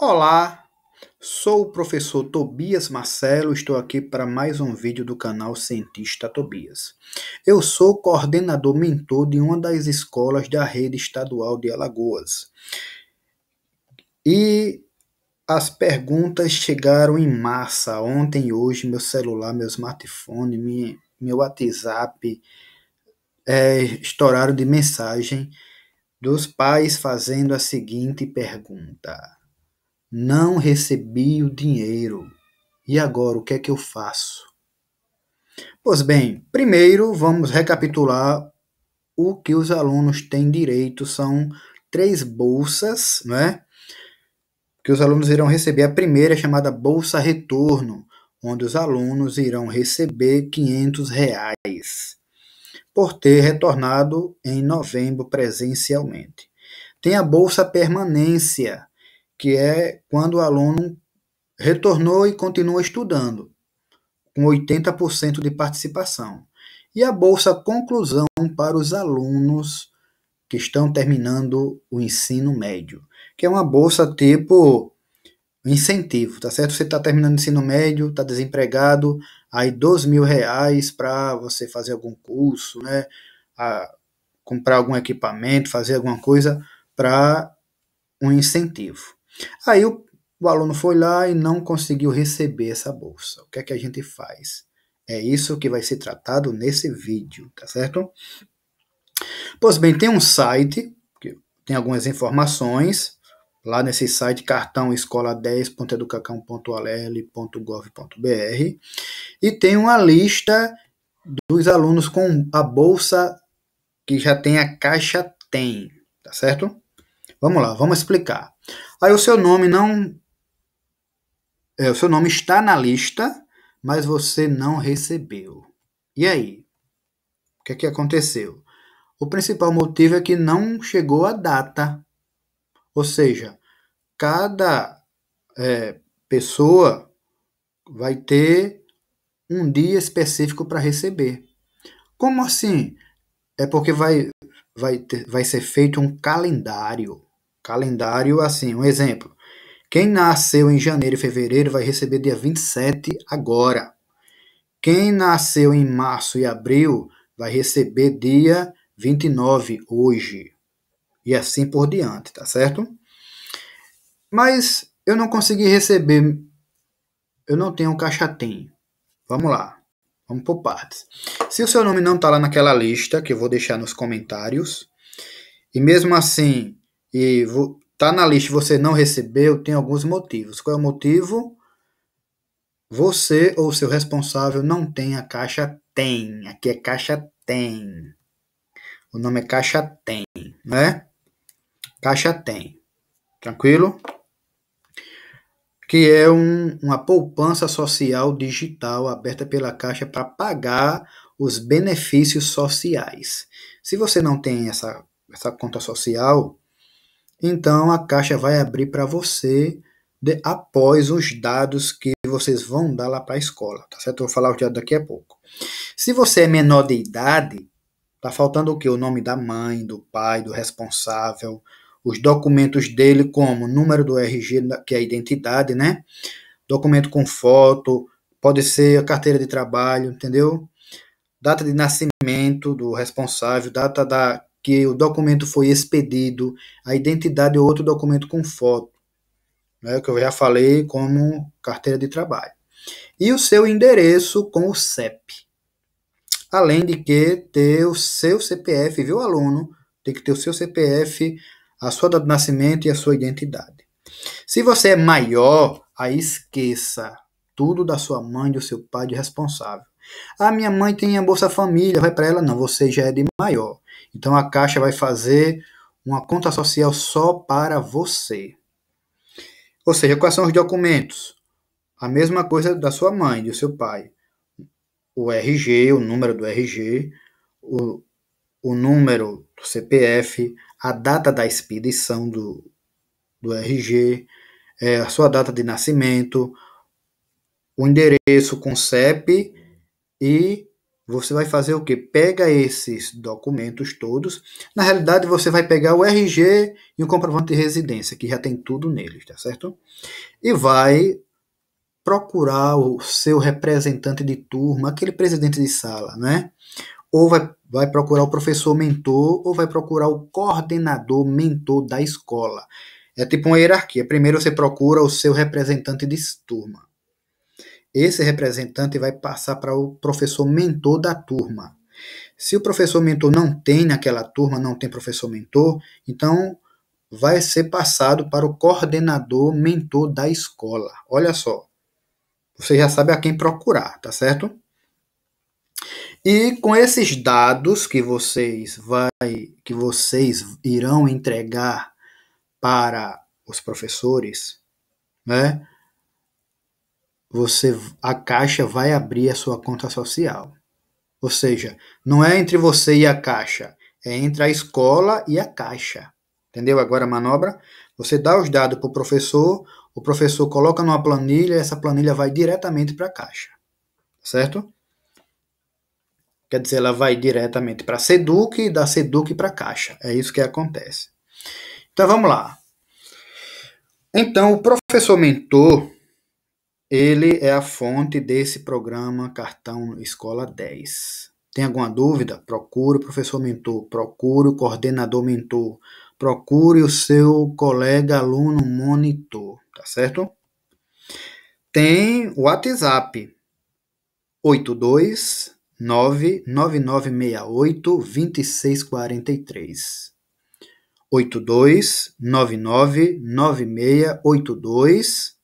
Olá, sou o professor Tobias Marcelo, estou aqui para mais um vídeo do canal Cientista Tobias. Eu sou coordenador mentor de uma das escolas da rede estadual de Alagoas. E as perguntas chegaram em massa ontem e hoje, meu celular, meu smartphone, meu WhatsApp é, estouraram de mensagem dos pais fazendo a seguinte pergunta: não recebi o dinheiro. E agora o que é que eu faço? Pois bem, primeiro vamos recapitular o que os alunos têm direito. São três bolsas, né? Que os alunos irão receber. A primeira é chamada Bolsa Retorno, onde os alunos irão receber R$ 500 reais por ter retornado em novembro presencialmente. Tem a Bolsa Permanência, que é quando o aluno retornou e continua estudando, com 80% de participação. E a bolsa conclusão para os alunos que estão terminando o ensino médio, que é uma bolsa tipo incentivo, tá certo? Você está terminando o ensino médio, está desempregado, aí dois mil reais para você fazer algum curso, né? A comprar algum equipamento, fazer alguma coisa para um incentivo. Aí o, o aluno foi lá e não conseguiu receber essa bolsa. O que é que a gente faz? É isso que vai ser tratado nesse vídeo, tá certo? Pois bem, tem um site, que tem algumas informações, lá nesse site cartão escola10.educacão.al.gov.br e tem uma lista dos alunos com a bolsa que já tem a caixa tem, tá certo? Vamos lá, vamos explicar. Aí o seu nome não. É, o seu nome está na lista, mas você não recebeu. E aí? O que é que aconteceu? O principal motivo é que não chegou a data. Ou seja, cada é, pessoa vai ter um dia específico para receber. Como assim? É porque vai, vai, ter, vai ser feito um calendário calendário assim, um exemplo. Quem nasceu em janeiro e fevereiro vai receber dia 27 agora. Quem nasceu em março e abril vai receber dia 29 hoje. E assim por diante, tá certo? Mas eu não consegui receber. Eu não tenho um caixatim. Vamos lá. Vamos por partes. Se o seu nome não está lá naquela lista, que eu vou deixar nos comentários, e mesmo assim e tá na lista você não recebeu, tem alguns motivos. Qual é o motivo? Você ou seu responsável não tem a caixa TEM. Aqui é caixa TEM. O nome é caixa TEM, né? Caixa TEM. Tranquilo? que é um, uma poupança social digital aberta pela Caixa para pagar os benefícios sociais. Se você não tem essa, essa conta social, então a caixa vai abrir para você de, após os dados que vocês vão dar lá para a escola, tá certo? Eu vou falar os dados daqui a pouco. Se você é menor de idade, tá faltando o que? O nome da mãe, do pai, do responsável, os documentos dele, como número do RG, que é a identidade, né? Documento com foto, pode ser a carteira de trabalho, entendeu? Data de nascimento do responsável, data da que o documento foi expedido, a identidade ou é outro documento com foto, né, que eu já falei como carteira de trabalho, e o seu endereço com o CEP. Além de que ter o seu CPF, viu, aluno? Tem que ter o seu CPF, a sua data de nascimento e a sua identidade. Se você é maior, aí esqueça tudo da sua mãe, do seu pai, de responsável. Ah, minha mãe tem a Bolsa Família, vai para ela? Não, você já é de maior. Então a Caixa vai fazer uma conta social só para você. Ou seja, quais são os documentos? A mesma coisa da sua mãe, do seu pai. O RG, o número do RG, o, o número do CPF, a data da expedição do, do RG, é, a sua data de nascimento, o endereço com CEP e você vai fazer o que? Pega esses documentos todos. Na realidade, você vai pegar o RG e o comprovante de residência, que já tem tudo neles, tá certo? E vai procurar o seu representante de turma, aquele presidente de sala, né? Ou vai, vai procurar o professor mentor, ou vai procurar o coordenador mentor da escola. É tipo uma hierarquia. Primeiro você procura o seu representante de turma. Esse representante vai passar para o professor mentor da turma. Se o professor mentor não tem naquela turma, não tem professor mentor, então vai ser passado para o coordenador mentor da escola. Olha só. Você já sabe a quem procurar, tá certo? E com esses dados que vocês vai que vocês irão entregar para os professores, né? você a Caixa vai abrir a sua conta social. Ou seja, não é entre você e a Caixa, é entre a escola e a Caixa. Entendeu agora a manobra? Você dá os dados para o professor, o professor coloca numa planilha, essa planilha vai diretamente para a Caixa. Certo? Quer dizer, ela vai diretamente para a Seduc e da Seduc para a Caixa. É isso que acontece. Então vamos lá. Então, o professor mentor ele é a fonte desse programa Cartão Escola 10. Tem alguma dúvida? Procure o professor mentor, procure o coordenador mentor, procure o seu colega aluno monitor, tá certo? Tem o WhatsApp 82 9968 2643 82 99968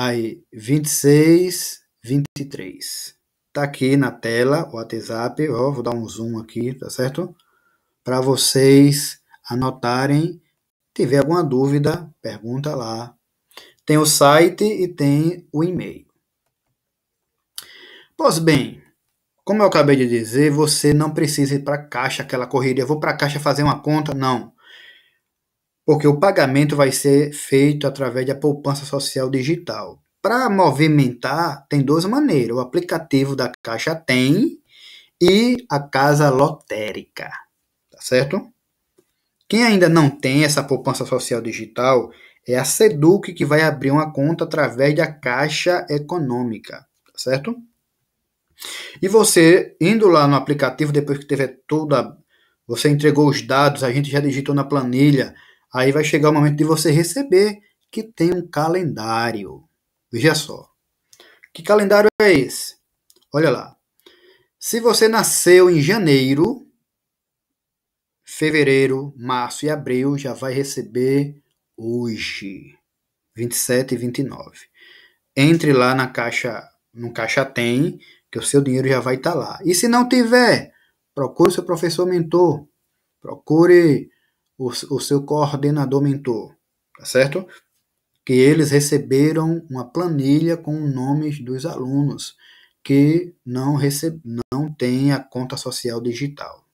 Aí, 26, 23. Tá aqui na tela o WhatsApp, ó, vou dar um zoom aqui, tá certo? Para vocês anotarem, tiver alguma dúvida, pergunta lá. Tem o site e tem o e-mail. Pois bem, como eu acabei de dizer, você não precisa ir para a caixa, aquela correria, vou para a caixa fazer uma conta, não porque o pagamento vai ser feito através da poupança social digital. Para movimentar, tem duas maneiras: o aplicativo da Caixa tem e a casa lotérica. Tá certo? Quem ainda não tem essa poupança social digital é a Seduc que vai abrir uma conta através da Caixa Econômica, tá certo? E você indo lá no aplicativo depois que teve toda você entregou os dados, a gente já digitou na planilha, Aí vai chegar o momento de você receber que tem um calendário. Veja só. Que calendário é esse? Olha lá. Se você nasceu em janeiro, fevereiro, março e abril, já vai receber hoje, 27 e 29. Entre lá na caixa, no caixa tem, que o seu dinheiro já vai estar tá lá. E se não tiver, procure seu professor mentor, procure o, o seu coordenador mentor, tá certo? Que eles receberam uma planilha com nomes dos alunos que não, recebe, não tem a conta social digital.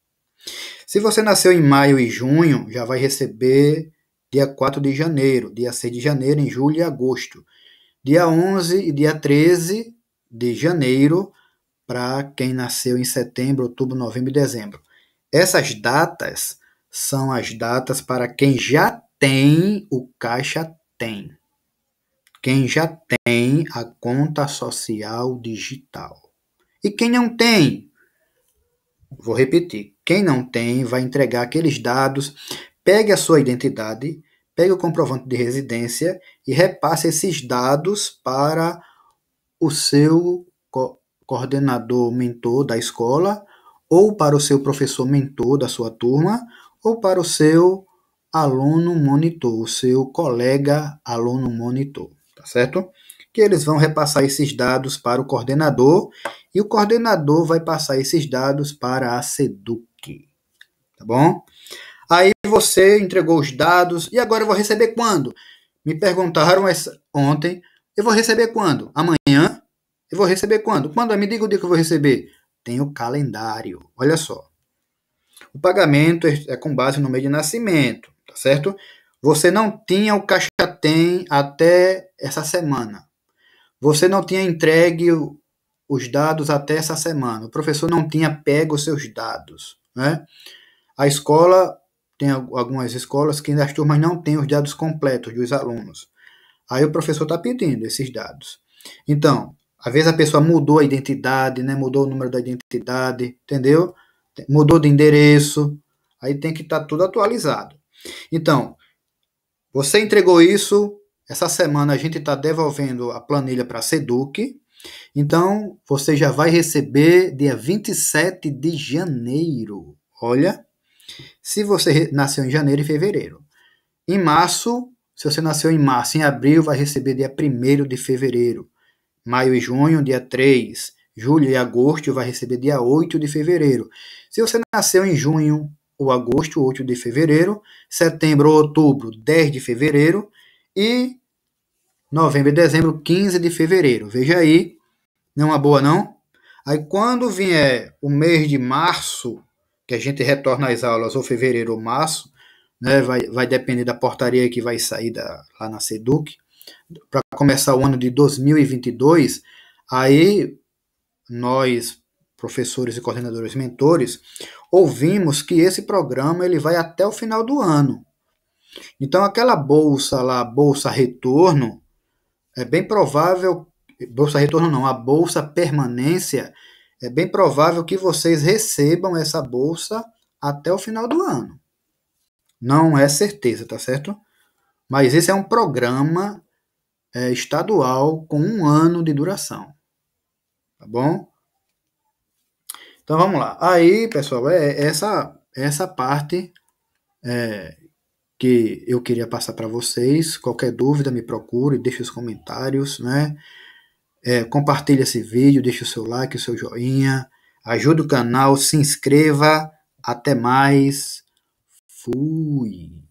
Se você nasceu em maio e junho, já vai receber dia 4 de janeiro, dia 6 de janeiro, em julho e agosto. Dia 11 e dia 13 de janeiro, para quem nasceu em setembro, outubro, novembro e dezembro. Essas datas são as datas para quem já tem o caixa tem. Quem já tem a conta social digital. E quem não tem, vou repetir, quem não tem vai entregar aqueles dados, pegue a sua identidade, pegue o comprovante de residência e repasse esses dados para o seu co coordenador mentor da escola ou para o seu professor mentor da sua turma ou para o seu aluno monitor, o seu colega aluno monitor, tá certo? Que eles vão repassar esses dados para o coordenador e o coordenador vai passar esses dados para a SEDUC, tá bom? Aí você entregou os dados e agora eu vou receber quando? Me perguntaram essa, ontem, eu vou receber quando? Amanhã? Eu vou receber quando? Quando? Me diga o dia que eu vou receber. Tem o calendário, olha só. O pagamento é, é com base no mês de nascimento, tá certo? Você não tinha o caixa tem até essa semana. Você não tinha entregue os dados até essa semana. O professor não tinha pego os seus dados, né? A escola tem algumas escolas que as turmas não têm os dados completos dos alunos. Aí o professor está pedindo esses dados. Então, às vezes a pessoa mudou a identidade, né? Mudou o número da identidade, entendeu? mudou de endereço, aí tem que estar tá tudo atualizado. Então, você entregou isso, essa semana a gente está devolvendo a planilha para a Seduc, então você já vai receber dia 27 de janeiro. Olha, se você nasceu em janeiro e fevereiro. Em março, se você nasceu em março, em abril, vai receber dia 1 de fevereiro. Maio e junho, dia 3 julho e agosto vai receber dia 8 de fevereiro. Se você nasceu em junho ou agosto, 8 de fevereiro, setembro ou outubro, 10 de fevereiro e novembro e dezembro, 15 de fevereiro. Veja aí, não é uma boa não? Aí quando vier o mês de março, que a gente retorna às aulas ou fevereiro ou março, né, vai, vai depender da portaria que vai sair da, lá na SEDUC, para começar o ano de 2022, aí nós, professores e coordenadores mentores, ouvimos que esse programa ele vai até o final do ano. Então aquela bolsa lá, bolsa retorno, é bem provável, bolsa retorno não, a bolsa permanência, é bem provável que vocês recebam essa bolsa até o final do ano. Não é certeza, tá certo? Mas esse é um programa é, estadual com um ano de duração tá bom? Então vamos lá. Aí, pessoal, é, é essa essa parte é, que eu queria passar para vocês. Qualquer dúvida, me procure, deixe os comentários, né? É, compartilhe esse vídeo, deixe o seu like, o seu joinha, ajude o canal, se inscreva. Até mais. Fui.